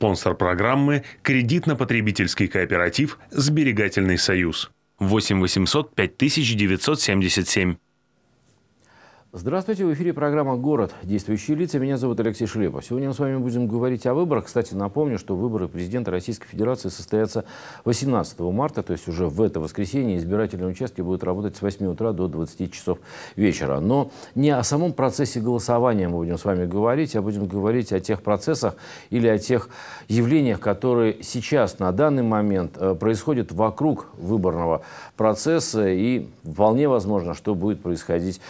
Спонсор программы – кредитно-потребительский кооператив «Сберегательный союз». 8 800 5977. Здравствуйте, в эфире программа «Город. Действующие лица». Меня зовут Алексей Шлепов. Сегодня мы с вами будем говорить о выборах. Кстати, напомню, что выборы президента Российской Федерации состоятся 18 марта, то есть уже в это воскресенье избирательные участки будут работать с 8 утра до 20 часов вечера. Но не о самом процессе голосования мы будем с вами говорить, а будем говорить о тех процессах или о тех явлениях, которые сейчас, на данный момент, э, происходят вокруг выборного процесса и вполне возможно, что будет происходить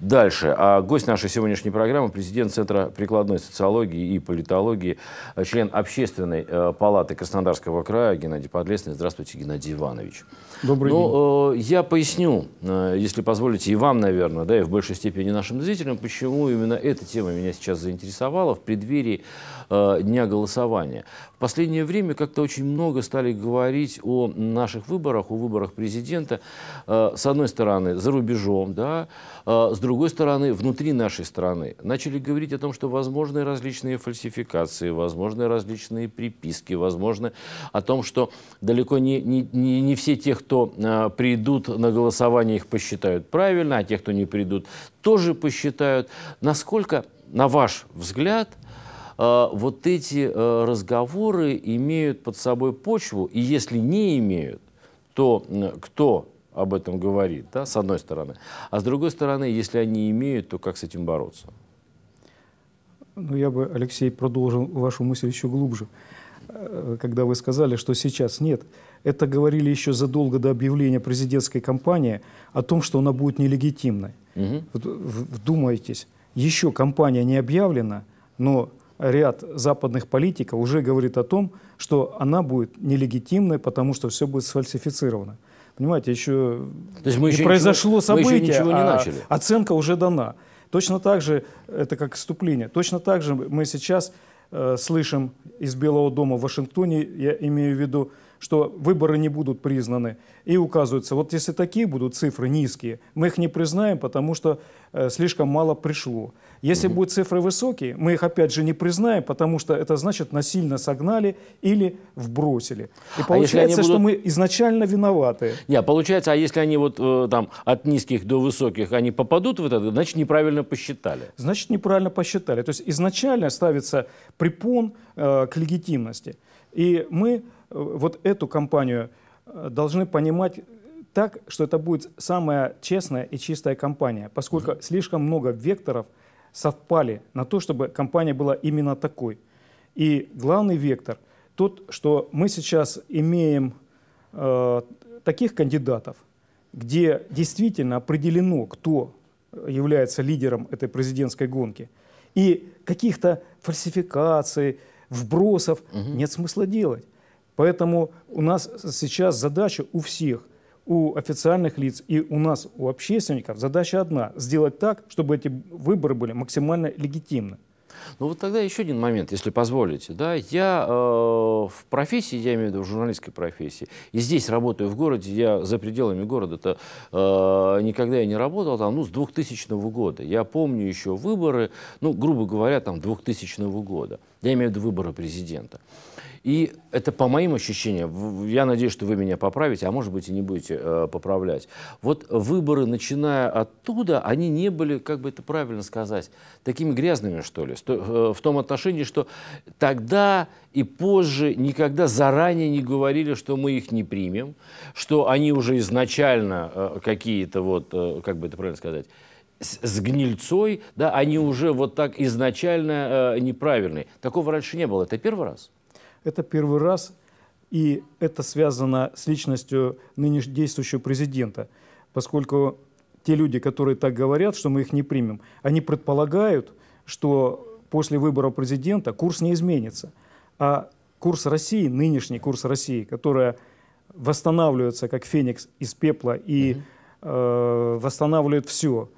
Дальше. А гость нашей сегодняшней программы – президент Центра прикладной социологии и политологии, член Общественной э, палаты Краснодарского края Геннадий Подлесный. Здравствуйте, Геннадий Иванович. Добрый ну, день. Э, я поясню, э, если позволите, и вам, наверное, да, и в большей степени нашим зрителям, почему именно эта тема меня сейчас заинтересовала в преддверии Дня голосования. В последнее время как-то очень много стали говорить о наших выборах, о выборах президента, э, с одной стороны, за рубежом, да, э, с другой стороны, внутри нашей страны. Начали говорить о том, что возможны различные фальсификации, возможны различные приписки, возможно о том, что далеко не, не, не, не все те, кто э, придут на голосование, их посчитают правильно, а те, кто не придут, тоже посчитают. Насколько, на ваш взгляд, а, вот эти э, разговоры имеют под собой почву, и если не имеют, то кто об этом говорит, да, с одной стороны. А с другой стороны, если они имеют, то как с этим бороться? Ну, я бы, Алексей, продолжил вашу мысль еще глубже. Э, когда вы сказали, что сейчас нет, это говорили еще задолго до объявления президентской кампании о том, что она будет нелегитимной. Угу. Вдумайтесь, еще кампания не объявлена, но ряд западных политиков уже говорит о том, что она будет нелегитимной, потому что все будет сфальсифицировано. Понимаете, еще, То есть мы не еще произошло ничего, событие, еще ничего не а начали. оценка уже дана. Точно так же, это как вступление, точно так же мы сейчас э, слышим из Белого дома в Вашингтоне, я имею в виду что выборы не будут признаны. И указывается, вот если такие будут цифры низкие, мы их не признаем, потому что э, слишком мало пришло. Если угу. будут цифры высокие, мы их опять же не признаем, потому что это значит насильно согнали или вбросили. И а получается, а будут... что мы изначально виноваты. Не, получается, а если они вот э, там от низких до высоких, они попадут в это, значит неправильно посчитали. Значит неправильно посчитали. То есть изначально ставится препон э, к легитимности. И мы вот эту компанию э, должны понимать так, что это будет самая честная и чистая компания, поскольку mm-hmm. слишком много векторов совпали на то, чтобы компания была именно такой. И главный вектор тот, что мы сейчас имеем э, таких кандидатов, где действительно определено, кто является лидером этой президентской гонки, и каких-то фальсификаций, вбросов угу. нет смысла делать. Поэтому у нас сейчас задача у всех, у официальных лиц и у нас, у общественников, задача одна – сделать так, чтобы эти выборы были максимально легитимны. Ну вот тогда еще один момент, если позволите. Да, я э, в профессии, я имею в виду в журналистской профессии, и здесь работаю в городе, я за пределами города-то э, никогда я не работал, там, ну, с 2000 года. Я помню еще выборы, ну, грубо говоря, там, 2000 года. Я имею в виду выборы президента. И это по моим ощущениям, я надеюсь, что вы меня поправите, а может быть и не будете э, поправлять. Вот выборы, начиная оттуда, они не были, как бы это правильно сказать, такими грязными, что ли, Э, в том отношении, что тогда и позже никогда заранее не говорили, что мы их не примем, что они уже изначально э, какие-то вот, э, как бы это правильно сказать, с гнильцой, да, они уже вот так изначально неправильные. Такого раньше не было. Это первый раз? Это первый раз, и это связано с личностью ныне действующего президента, поскольку те люди, которые так говорят, что мы их не примем, они предполагают, что после выбора президента курс не изменится. А курс России, нынешний курс России, которая восстанавливается как феникс из пепла и угу. э, восстанавливает все,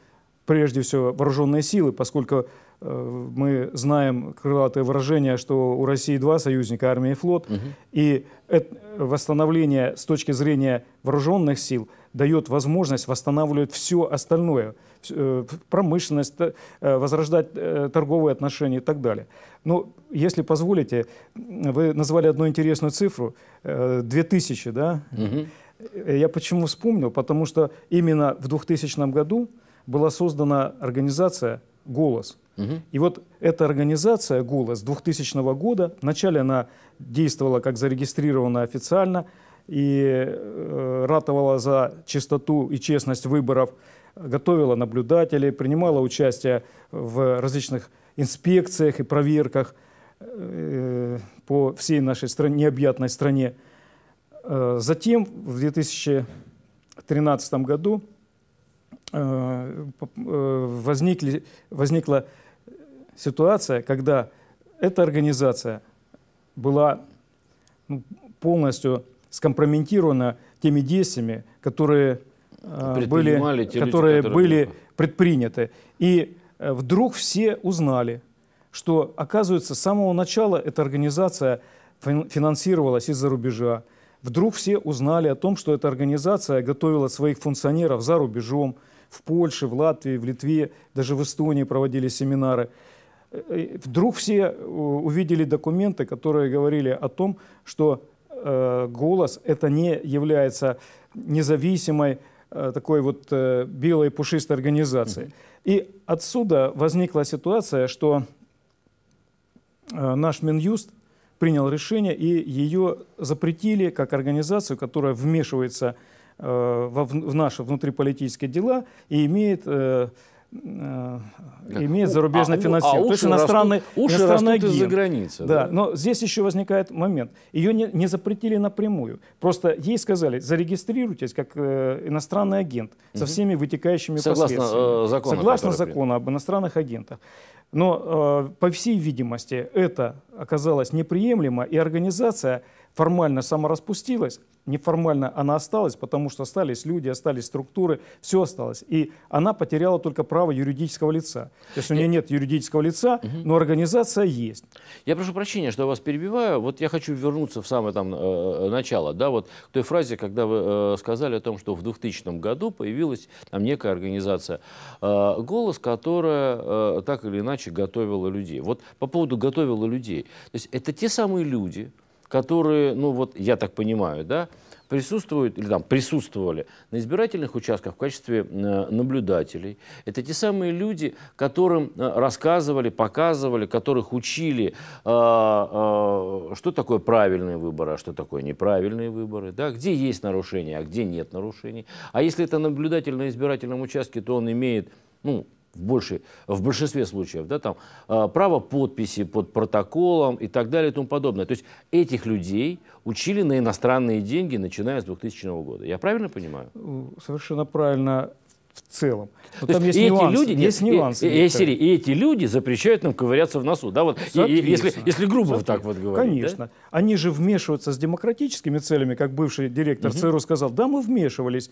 прежде всего вооруженные силы, поскольку э, мы знаем крылатое выражение, что у России два союзника, армия и флот, угу. и это восстановление с точки зрения вооруженных сил дает возможность восстанавливать все остальное – Э, промышленность, э, возрождать э, торговые отношения и так далее. Но ну, если позволите, вы назвали одну интересную цифру, 2000, да? Угу. Я почему вспомнил? Потому что именно в 2000 году была создана организация «Голос», и вот эта организация «Голос» 2000 года, вначале она действовала как зарегистрирована официально и э, ратовала за чистоту и честность выборов готовила наблюдателей, принимала участие в различных инспекциях и проверках э, по всей нашей стране, необъятной стране. Э, затем в 2013 году э, возникли, возникла ситуация, когда эта организация была ну, полностью скомпрометирована теми действиями, которые а, были, которые, люди, которые были предприняты. И э, вдруг все узнали, что, оказывается, с самого начала эта организация финансировалась из-за рубежа. Вдруг все узнали о том, что эта организация готовила своих функционеров за рубежом. В Польше, в Латвии, в Литве, даже в Эстонии проводили семинары. Э, вдруг все э, увидели документы, которые говорили о том, что голос это не является независимой Э, такой вот э, белой пушистой организации. Mm-hmm. И отсюда возникла ситуация, что э, наш Минюст принял решение, и ее запретили как организацию, которая вмешивается э, в наши внутриполитические дела и имеет Э, имеет зарубежное а, а финансирование. А, То есть иностранные, уши иностранные растут из-за границы. Да, да, но здесь еще возникает момент. Ее не, не запретили напрямую. Просто ей сказали, зарегистрируйтесь как э, иностранный агент со всеми вытекающими Согласно, э, последствиями. Э, закону, Согласно закону об иностранных агентах. Но, э, по всей видимости, это оказалось неприемлемо, и организация – формально самораспустилась, неформально она осталась, потому что остались люди, остались структуры, все осталось. И она потеряла только право юридического лица. То есть у нее нет юридического лица, но организация есть. Я прошу прощения, что я вас перебиваю. Вот я хочу вернуться в самое там э, э, начало, да, вот к той фразе, когда вы э, сказали о том, что в 2000 году появилась там некая организация «Голос», которая так или иначе готовила людей. Вот по поводу «готовила людей». То есть это те самые люди, которые, ну вот я так понимаю, да, присутствуют или там присутствовали на избирательных участках в качестве э, наблюдателей. Это те самые люди, которым э, рассказывали, показывали, которых учили, э, э, что такое правильные выборы, а что такое неправильные выборы, да, где есть нарушения, а где нет нарушений. А если это наблюдатель на избирательном участке, то он имеет ну, в, большей, в большинстве случаев, да, там, а, право подписи под протоколом и так далее и тому подобное. То есть этих людей учили на иностранные деньги, начиная с 2000 года. Я правильно понимаю? Совершенно правильно в целом. Но То там есть, есть нюансы. Люди, есть нет, э, нюансы. Э, э, и, и, и эти люди запрещают нам ковыряться в носу. Да, вот, и, если, если грубо вот так вот говорить. Конечно. Да? Они же вмешиваются с демократическими целями, как бывший директор угу. ЦРУ сказал. Да, мы вмешивались.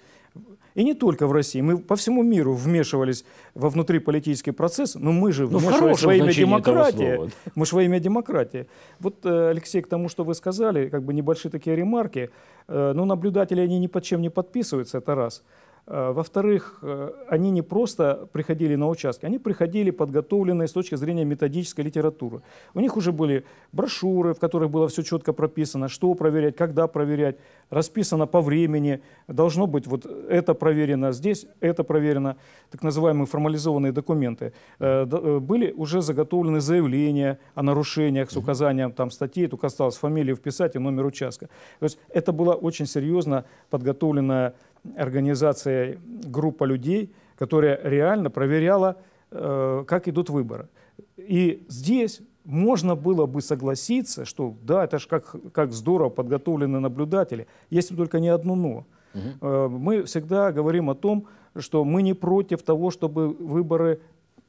И не только в России. Мы по всему миру вмешивались во внутриполитический процесс, но мы же ну, вмешивались во имя демократии. Мы же во имя демократии. Вот, Алексей, к тому, что вы сказали, как бы небольшие такие ремарки. Но ну, наблюдатели, они ни под чем не подписываются, это раз. Э, во-вторых, э, они не просто приходили на участки, они приходили подготовленные с точки зрения методической литературы. У них уже были брошюры, в которых было все четко прописано, что проверять, когда проверять, расписано по времени, должно быть вот это проверено здесь, это проверено, так называемые формализованные документы. Э, были уже заготовлены заявления о нарушениях с указанием там статьи, Только осталось фамилию вписать и номер участка. То есть это была очень серьезно подготовленная организация, группа людей, которая реально проверяла, э, как идут выборы. И здесь можно было бы согласиться, что да, это же как, как здорово подготовлены наблюдатели, если только не одно «но». Угу. Мы всегда говорим о том, что мы не против того, чтобы выборы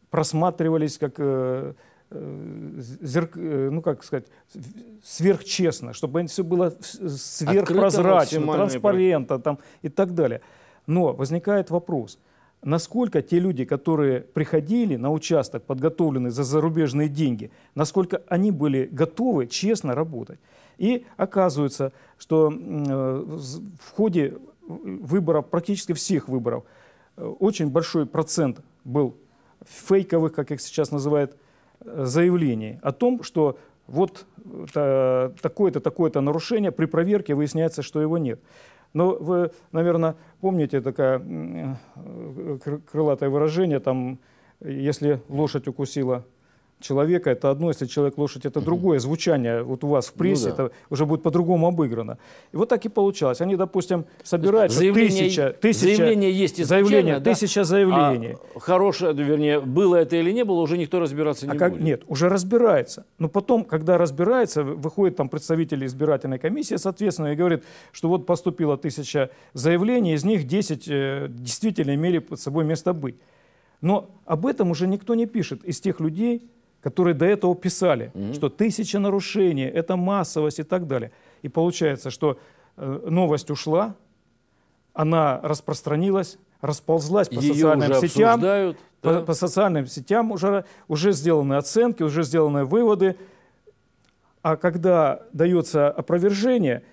просматривались как э, Э, зерк, э, ну как сказать, сверхчестно, чтобы все было сверхпрозрачно, транспарентно там, и так далее. Но возникает вопрос, насколько те люди, которые приходили на участок, подготовленные за зарубежные деньги, насколько они были готовы честно работать. И оказывается, что э, в ходе выборов, практически всех выборов, очень большой процент был фейковых, как их сейчас называют, заявлений о том, что вот э, такое-то, такое-то нарушение, при проверке выясняется, что его нет. Но вы, наверное, помните такое э, крылатое выражение, там, если лошадь укусила человека это одно, если человек лошадь это другое, звучание вот у вас в прессе ну, да. это уже будет по-другому обыграно. И вот так и получалось. Они, допустим, собирают заявление, тысяча, тысяча заявление есть заявление, да? тысяча заявлений. А хорошее, вернее, было это или не было, уже никто разбираться а не а будет. нет, уже разбирается. Но потом, когда разбирается, выходит там представители избирательной комиссии, соответственно, и говорит, что вот поступило тысяча заявлений, из них 10 э, действительно имели под собой место быть. Но об этом уже никто не пишет из тех людей, которые до этого писали, mm-hmm. что тысяча нарушений, это массовость и так далее. И получается, что э, новость ушла, она распространилась, расползлась по Ее социальным сетям. Да? По, по социальным сетям уже, уже сделаны оценки, уже сделаны выводы. А когда дается опровержение,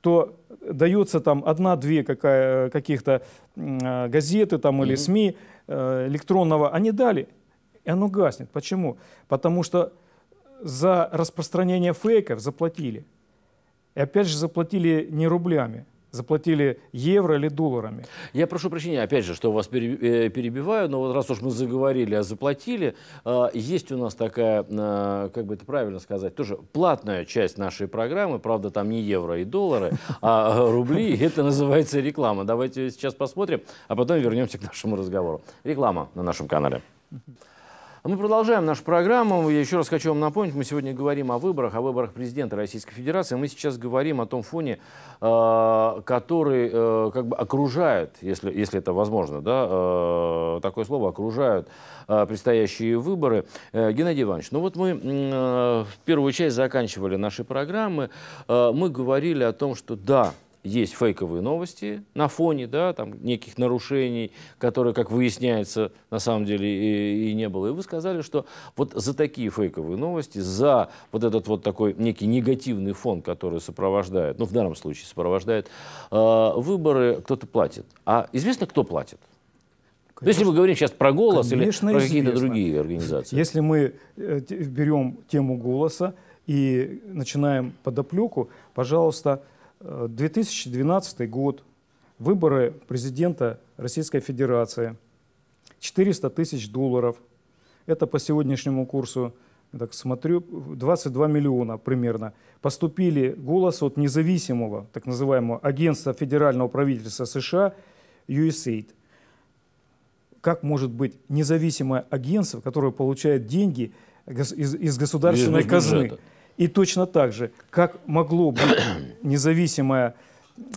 то дается там одна-две каких-то э, газеты там, mm-hmm. или СМИ э, электронного, они дали – и оно гаснет. Почему? Потому что за распространение фейков заплатили. И опять же заплатили не рублями, заплатили евро или долларами. Я прошу прощения, опять же, что вас э, перебиваю, но вот раз уж мы заговорили, а заплатили, э, есть у нас такая, э, как бы это правильно сказать, тоже платная часть нашей программы, правда, там не евро и доллары, а рубли, и это называется реклама. Давайте сейчас посмотрим, а потом вернемся к нашему разговору. Реклама на нашем канале. А мы продолжаем нашу программу. Я еще раз хочу вам напомнить, мы сегодня говорим о выборах, о выборах президента Российской Федерации. Мы сейчас говорим о том фоне, э, который э, как бы окружает, если, если это возможно, да, э, такое слово, окружают предстоящие выборы. Геннадий Иванович, ну вот мы в первую часть заканчивали наши программы. Мы говорили о том, что да, есть фейковые новости на фоне да, там, неких нарушений, которые, как выясняется, на самом деле и, и не было. И вы сказали, что вот за такие фейковые новости, за вот этот вот такой некий негативный фон, который сопровождает, ну в данном случае сопровождает э, выборы, кто-то платит. А известно, кто платит? Конечно. Ну, если мы говорим сейчас про голос Конечно, или про какие-то другие организации. Если мы э, берем тему голоса и начинаем подоплеку, пожалуйста, 2012 э, год, выборы президента Российской Федерации, 400 тысяч долларов. Это по сегодняшнему курсу, я так смотрю, 22 миллиона примерно. Поступили голос от независимого, так называемого, агентства федерального правительства США USAID. Как может быть независимое агентство, которое получает деньги из, из государственной из казны? Бюджета. И точно так же, как могло быть независимое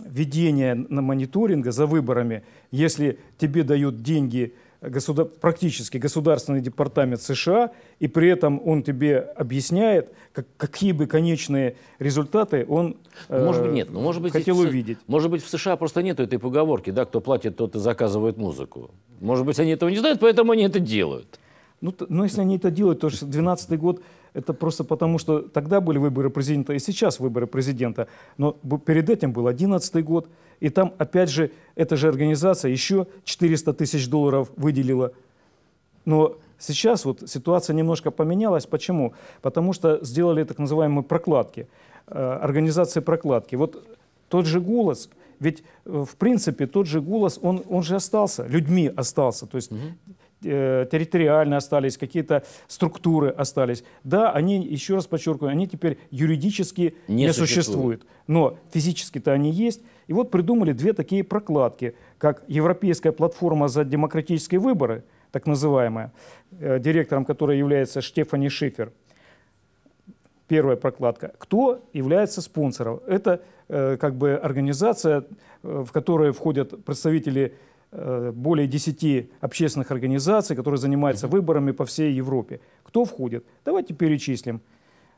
ведение на мониторинга за выборами, если тебе дают деньги государ... практически государственный департамент США, и при этом он тебе объясняет, как, какие бы конечные результаты он ну, э, может быть, нет, но ну, может быть, хотел здесь, увидеть. Может быть, в США просто нет этой поговорки, да, кто платит, тот и заказывает музыку. Может быть, они этого не знают, поэтому они это делают. Ну, то, ну если они это делают, то 2012 год это просто потому, что тогда были выборы президента и сейчас выборы президента. Но перед этим был 2011 год, и там, опять же, эта же организация еще 400 тысяч долларов выделила. Но сейчас вот ситуация немножко поменялась. Почему? Потому что сделали так называемые прокладки, э, организации прокладки. Вот тот же голос, ведь э, в принципе тот же голос, он, он же остался, людьми остался. То есть Э, территориально остались, какие-то структуры остались. Да, они, еще раз подчеркиваю, они теперь юридически не, не существуют. существуют, но физически-то они есть. И вот придумали две такие прокладки, как Европейская платформа за демократические выборы, так называемая, э, директором которой является Штефани Шифер. Первая прокладка. Кто является спонсором? Это э, как бы организация, в которую входят представители Э, более 10 общественных организаций, которые занимаются выборами по всей Европе. Кто входит? Давайте перечислим.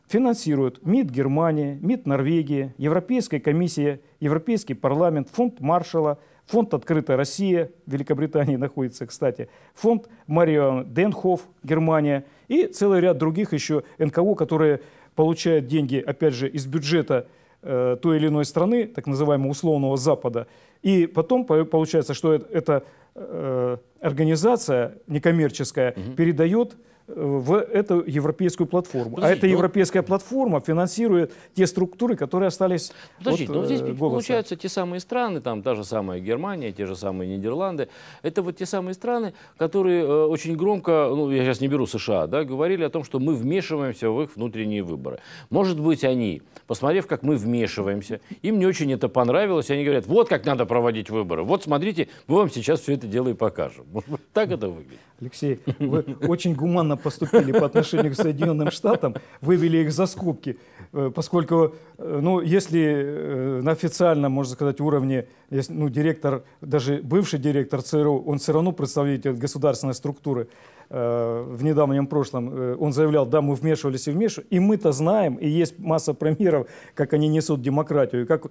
Финансируют МИД Германии, МИД Норвегии, Европейская комиссия, Европейский парламент, фонд Маршала, фонд «Открытая Россия» в Великобритании находится, кстати, фонд Марио Денхоф, Германия и целый ряд других еще НКО, которые получают деньги, опять же, из бюджета э, той или иной страны, так называемого условного Запада, и потом получается, что эта э, организация некоммерческая угу. передает в эту европейскую платформу. Подождите, а эта ну... европейская платформа финансирует те структуры, которые остались Подождите, от, ну здесь э, голоса. получаются те самые страны, там та же самая Германия, те же самые Нидерланды. Это вот те самые страны, которые э, очень громко, ну я сейчас не беру США, да, говорили о том, что мы вмешиваемся в их внутренние выборы. Может быть, они, посмотрев, как мы вмешиваемся, им не очень это понравилось, они говорят, вот как надо проводить выборы, вот смотрите, мы вам сейчас все это дело и покажем. Может быть, так это выглядит? Алексей, вы очень гуманно странно поступили по отношению к Соединенным Штатам, вывели их за скобки, э, поскольку, э, ну, если э, на официальном, можно сказать, уровне, ну, директор, даже бывший директор ЦРУ, он все равно представитель государственной структуры, в недавнем прошлом, он заявлял, да, мы вмешивались и вмешивались, и мы-то знаем, и есть масса примеров, как они несут демократию, как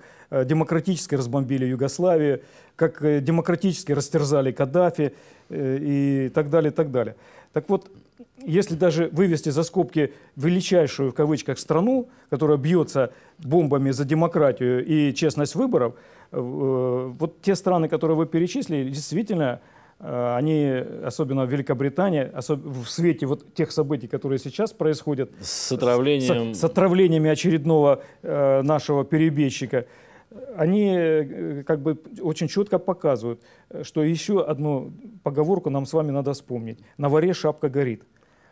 демократически разбомбили Югославию, как демократически растерзали Каддафи и так далее, и так далее. Так вот, если даже вывести за скобки величайшую в кавычках страну, которая бьется бомбами за демократию и честность выборов, э, вот те страны, которые вы перечислили, действительно, э, они, особенно Великобритания, в свете вот тех событий, которые сейчас происходят, с отравлением, с, с отравлениями очередного э, нашего перебежчика, они э, как бы очень четко показывают, что еще одну поговорку нам с вами надо вспомнить. На воре шапка горит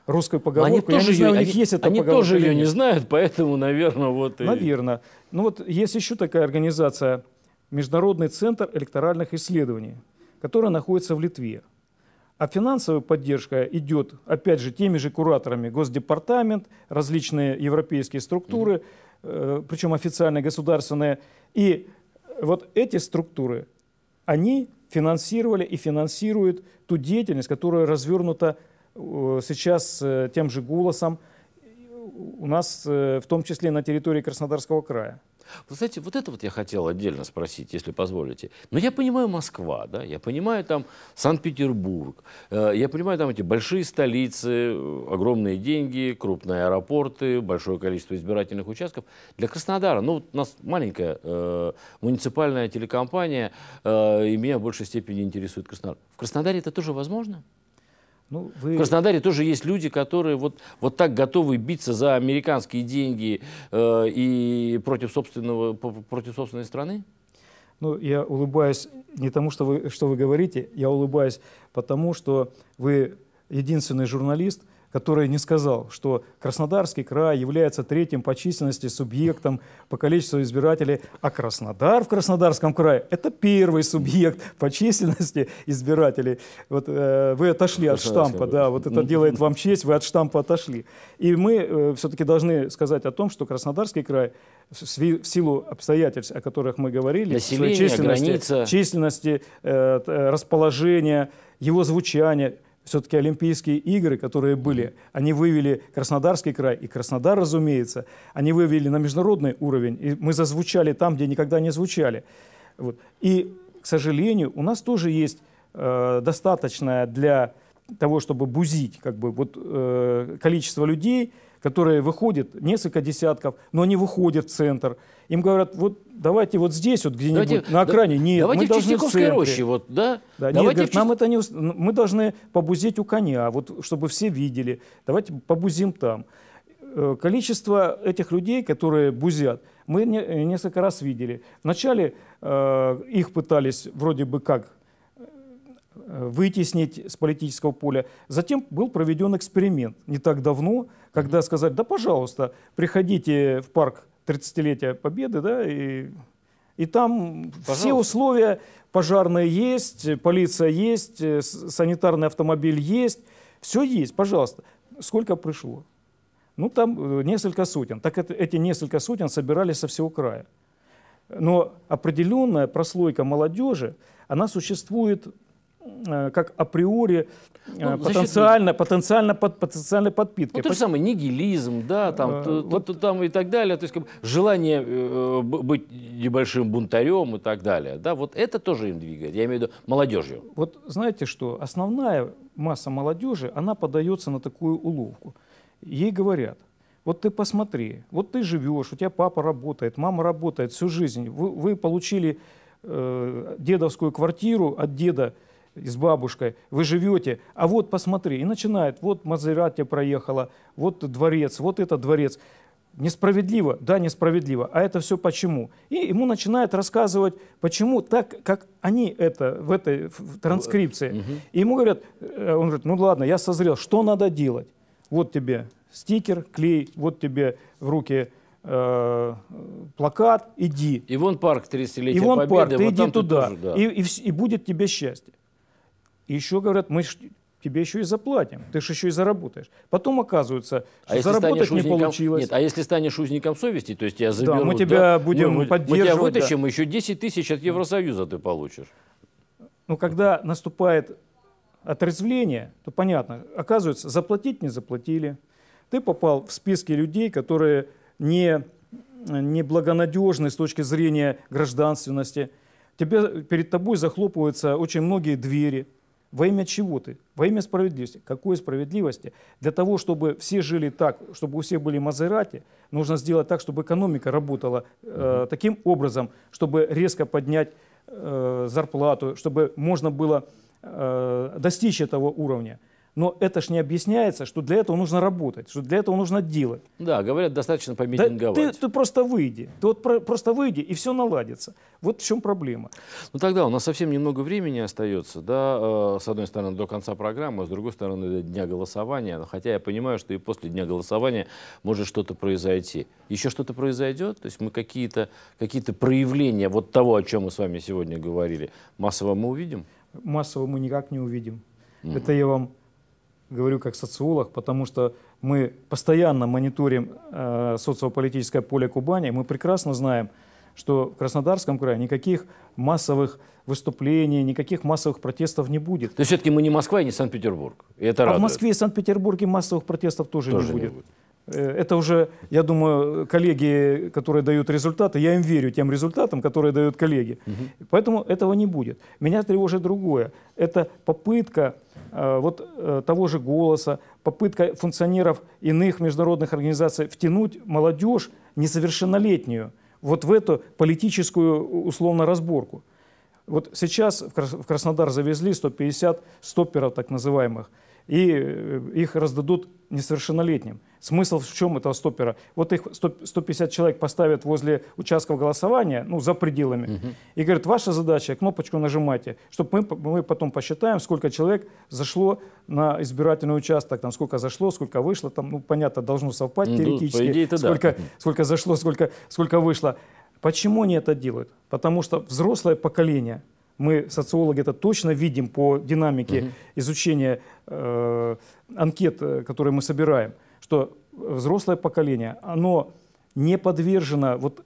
русской поговорку. Они тоже, я не знаю, ее, у них они, есть эта они тоже ее не знают, поэтому, наверное, вот и... Наверное. Ну вот есть еще такая организация, Международный центр электоральных исследований, которая находится в Литве. А финансовая поддержка идет, опять же, теми же кураторами, Госдепартамент, различные европейские структуры, mm-hmm. причем официальные государственные и вот эти структуры, они финансировали и финансируют ту деятельность, которая развернута э, сейчас э, тем же голосом э, у нас, в том числе на территории Краснодарского края. Вы знаете, вот это вот я хотел отдельно спросить, если позволите. Но я понимаю Москва, да, я понимаю там Санкт-Петербург, э, я понимаю там эти большие столицы, э, огромные деньги, крупные аэропорты, большое количество избирательных участков. Для Краснодара, ну, вот у нас маленькая э, муниципальная телекомпания, э, и меня в большей степени интересует Краснодар. В Краснодаре это тоже возможно? Ну, вы... В Краснодаре тоже есть люди, которые вот, вот так готовы биться за американские деньги э, и против, собственного, против собственной страны? Ну, я улыбаюсь не тому, что вы, что вы говорите, я улыбаюсь потому, что вы единственный журналист, который не сказал, что Краснодарский край является третьим по численности субъектом по количеству избирателей, а Краснодар в Краснодарском крае – это первый субъект по численности избирателей. Вот, э, вы отошли от штампа, да, вот это делает вам честь, вы от штампа отошли. И мы э, все-таки должны сказать о том, что Краснодарский край в, силу обстоятельств, о которых мы говорили, Население, численности, граница. численности э, э расположения, его звучания, все-таки Олимпийские игры, которые были, они вывели Краснодарский край и Краснодар, разумеется, они вывели на международный уровень, и мы зазвучали там, где никогда не звучали. Вот. И, к сожалению, у нас тоже есть э, достаточное для того, чтобы бузить как бы, вот, э, количество людей, которые выходят, несколько десятков, но они выходят в центр. Им говорят, вот давайте вот здесь вот где-нибудь давайте, на окраине. Да, Нет, давайте мы в должны в роще, вот, да? да давайте нет, говорят, в... нам это не, мы должны побузить у коня, вот, чтобы все видели. Давайте побузим там. Э, количество этих людей, которые бузят, мы не, несколько раз видели. Вначале э, их пытались вроде бы как Э, вытеснить с политического поля. Затем был проведен эксперимент не так давно, когда сказать, да пожалуйста, приходите в парк 30-летия Победы, да, и, и там пожалуйста. все условия, пожарные есть, полиция есть, э, санитарный автомобиль есть, все есть, пожалуйста. Сколько пришло? Ну, там э, несколько сотен. Так это, эти несколько сотен собирались со всего края. Но определенная прослойка молодежи, она существует Э, как априори э, ну, потенциально, защитный... потенциально, под, потенциально подпиткой. Ну, то же самое, нигилизм, да, там, а, то, вот... то, там и так далее, то есть как бы, желание э, быть небольшим бунтарем и так далее, да, вот это тоже им двигает, я имею в виду молодежью. Вот знаете что, основная масса молодежи, она подается на такую уловку. Ей говорят, вот ты посмотри, вот ты живешь, у тебя папа работает, мама работает всю жизнь, вы, вы получили э, дедовскую квартиру от деда, и с бабушкой, вы живете, а вот посмотри, и начинает, вот Мазерати проехала, вот дворец, вот это дворец. Несправедливо, да, несправедливо, а это все почему? И ему начинает рассказывать, почему так, как они это в этой в транскрипции. И ему говорят, э, он говорит, ну ладно, я созрел, что надо делать? Вот тебе стикер, клей, вот тебе в руки э, плакат, иди. И вон Парк 30-летия Ивон вон Парк, ты вот иди туда, тоже, да. и, и, и будет тебе счастье. И еще говорят, мы тебе еще и заплатим, ты же еще и заработаешь. Потом оказывается, а что а заработать не получилось. Нет, а если станешь узником совести, то есть я заберу... Да, мы тебя да, будем мы, поддерживать. Мы тебя вытащим, да. еще 10 тысяч от Евросоюза ты получишь. Ну, когда наступает отрезвление, то понятно, оказывается, заплатить не заплатили. Ты попал в списки людей, которые не, не благонадежны с точки зрения гражданственности. Тебе, перед тобой захлопываются очень многие двери – во имя чего ты? Во имя справедливости. Какой справедливости? Для того, чтобы все жили так, чтобы у всех были Мазерати, нужно сделать так, чтобы экономика работала э, таким образом, чтобы резко поднять э, зарплату, чтобы можно было э, достичь этого уровня. Но это ж не объясняется, что для этого нужно работать, что для этого нужно делать. Да, говорят, достаточно помитинговать. Да, ты, ты просто выйди. Ты вот про, просто выйди, и все наладится. Вот в чем проблема. Ну тогда у нас совсем немного времени остается, да, э, с одной стороны, до конца программы, а с другой стороны, до дня голосования. Хотя я понимаю, что и после дня голосования может что-то произойти. Еще что-то произойдет? То есть мы какие-то какие -то проявления вот того, о чем мы с вами сегодня говорили, массово мы увидим? Массово мы никак не увидим. Mm -hmm. Это я вам говорю как социолог, потому что мы постоянно мониторим э, социополитическое поле Кубани, мы прекрасно знаем, что в Краснодарском крае никаких массовых выступлений, никаких массовых протестов не будет. То есть все-таки мы не Москва и не Санкт-Петербург. а радует. в Москве и Санкт-Петербурге массовых протестов тоже, тоже не, будет. не будет. Э, это уже, я думаю, коллеги, которые дают результаты, я им верю, тем результатам, которые дают коллеги. Угу. Поэтому этого не будет. Меня тревожит другое. Это попытка Э, вот э, того же «Голоса», попытка функционеров иных международных организаций втянуть молодежь несовершеннолетнюю вот в эту политическую условно разборку. Вот сейчас в Краснодар завезли 150 стопперов так называемых – и э, их раздадут несовершеннолетним. Смысл в чем этого стопера? Вот их 100, 150 человек поставят возле участков голосования, ну, за пределами, угу. и говорят, ваша задача, кнопочку нажимайте, чтобы мы, мы потом посчитаем, сколько человек зашло на избирательный участок, там, сколько зашло, сколько вышло, там, ну, понятно, должно совпасть ну, теоретически, идее, сколько, да. сколько зашло, сколько, сколько вышло. Почему они это делают? Потому что взрослое поколение – мы, социологи, это точно видим по динамике угу. изучения э, анкет, э, которые мы собираем, что взрослое поколение, оно не подвержено вот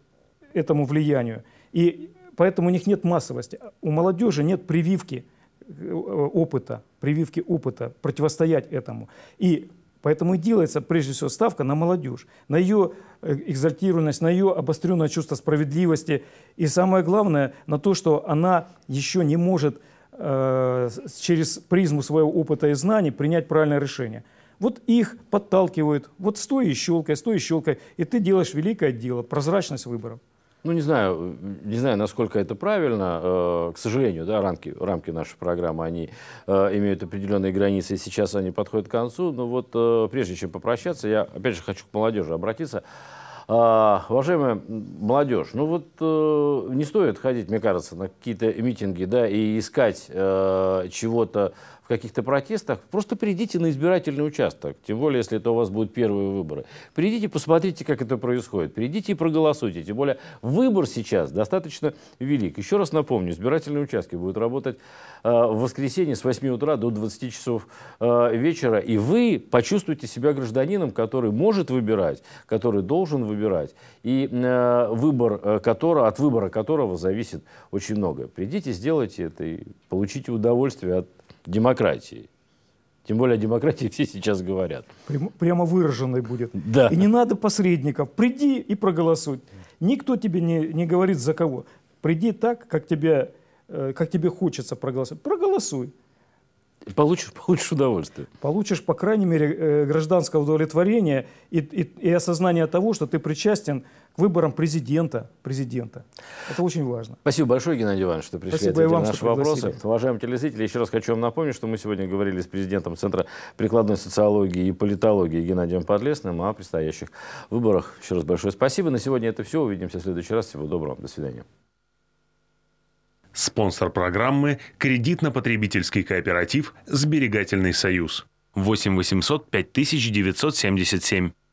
этому влиянию. И поэтому у них нет массовости. У молодежи нет прививки э, опыта, прививки опыта противостоять этому. И Поэтому и делается прежде всего ставка на молодежь, на ее э, экзальтированность, на ее обостренное чувство справедливости и самое главное, на то, что она еще не может э, через призму своего опыта и знаний принять правильное решение. Вот их подталкивают, вот стой и щелкай, стой и щелкай, и ты делаешь великое дело, прозрачность выборов ну, не знаю, не знаю, насколько это правильно. Э, к сожалению, да, рамки, рамки нашей программы, они э, имеют определенные границы, и сейчас они подходят к концу. Но вот э, прежде чем попрощаться, я, опять же, хочу к молодежи обратиться. А, уважаемая молодежь, ну вот не стоит ходить, мне кажется, на какие-то митинги, да, и искать чего-то в каких-то протестах, просто придите на избирательный участок, тем более, если это у вас будут первые выборы. Придите, посмотрите, как это происходит. Придите и проголосуйте. Тем более, выбор сейчас достаточно велик. Еще раз напомню, избирательные участки будут работать э, в воскресенье с 8 утра до 20 часов э, вечера, и вы почувствуете себя гражданином, который может выбирать, который должен выбирать, и э, выбор э, которого, от выбора которого зависит очень много. Придите, сделайте это и получите удовольствие от демократии. Тем более о демократии все сейчас говорят. Прямо, прямо выраженной будет. Да. И не надо посредников. Приди и проголосуй. Никто тебе не, не говорит за кого. Приди так, как тебе, э, как тебе хочется проголосовать. Проголосуй. Получишь, получишь удовольствие. Получишь, по крайней мере, э, гражданское удовлетворение и, и, и осознание того, что ты причастен к выборам президента. президента. Это очень важно. Спасибо большое, Геннадий Иванович, что пришли Спасибо ответили вам, на наши вопросы. Уважаемые телезрители, еще раз хочу вам напомнить, что мы сегодня говорили с президентом Центра прикладной социологии и политологии Геннадием Подлесным о предстоящих выборах. Еще раз большое спасибо. На сегодня это все. Увидимся в следующий раз. Всего доброго. До свидания. Спонсор программы – кредитно-потребительский кооператив «Сберегательный союз». 8 800 5977.